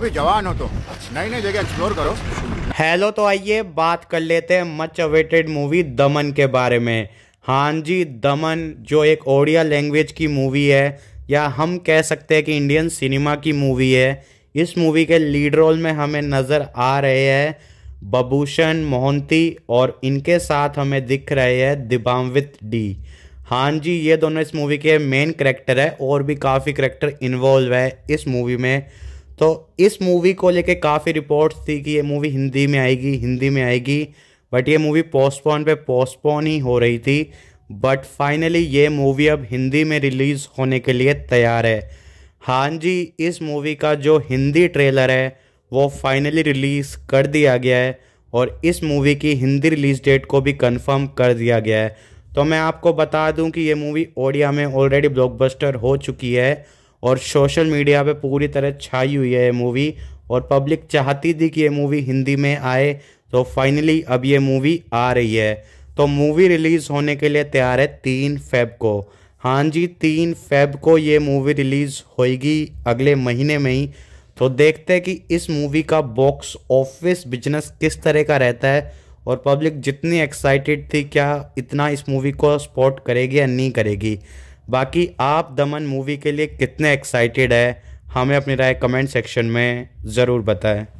अभी जवान हो तो नई नई जगह एक्सप्लोर करो हेलो तो आइए बात कर लेते हैं मच अवेटेड मूवी दमन के बारे में हाँ जी दमन जो एक ओडिया लैंग्वेज की मूवी है या हम कह सकते हैं कि इंडियन सिनेमा की मूवी है इस मूवी के लीड रोल में हमें नज़र आ रहे हैं बबूषण मोहंती और इनके साथ हमें दिख रहे हैं दिबाम्वित डी हाँ जी ये दोनों इस मूवी के मेन करेक्टर है और भी काफ़ी करेक्टर इन्वॉल्व है इस मूवी में तो इस मूवी को लेके काफ़ी रिपोर्ट्स थी कि ये मूवी हिंदी में आएगी हिंदी में आएगी बट ये मूवी पोस्टपोन पे पोस्टपोन ही हो रही थी बट फाइनली ये मूवी अब हिंदी में रिलीज़ होने के लिए तैयार है हाँ जी इस मूवी का जो हिंदी ट्रेलर है वो फाइनली रिलीज़ कर दिया गया है और इस मूवी की हिंदी रिलीज़ डेट को भी कंफर्म कर दिया गया है तो मैं आपको बता दूं कि ये मूवी ओडिया में ऑलरेडी ब्लॉकबस्टर हो चुकी है और सोशल मीडिया पे पूरी तरह छाई हुई है ये मूवी और पब्लिक चाहती थी कि ये मूवी हिंदी में आए तो फाइनली अब ये मूवी आ रही है तो मूवी रिलीज़ होने के लिए तैयार है तीन फेब को हाँ जी तीन फेब को ये मूवी रिलीज़ होएगी अगले महीने में ही तो देखते हैं कि इस मूवी का बॉक्स ऑफिस बिजनेस किस तरह का रहता है और पब्लिक जितनी एक्साइटेड थी क्या इतना इस मूवी को सपोर्ट करेगी या नहीं करेगी बाकी आप दमन मूवी के लिए कितने एक्साइटेड है हमें अपनी राय कमेंट सेक्शन में ज़रूर बताएं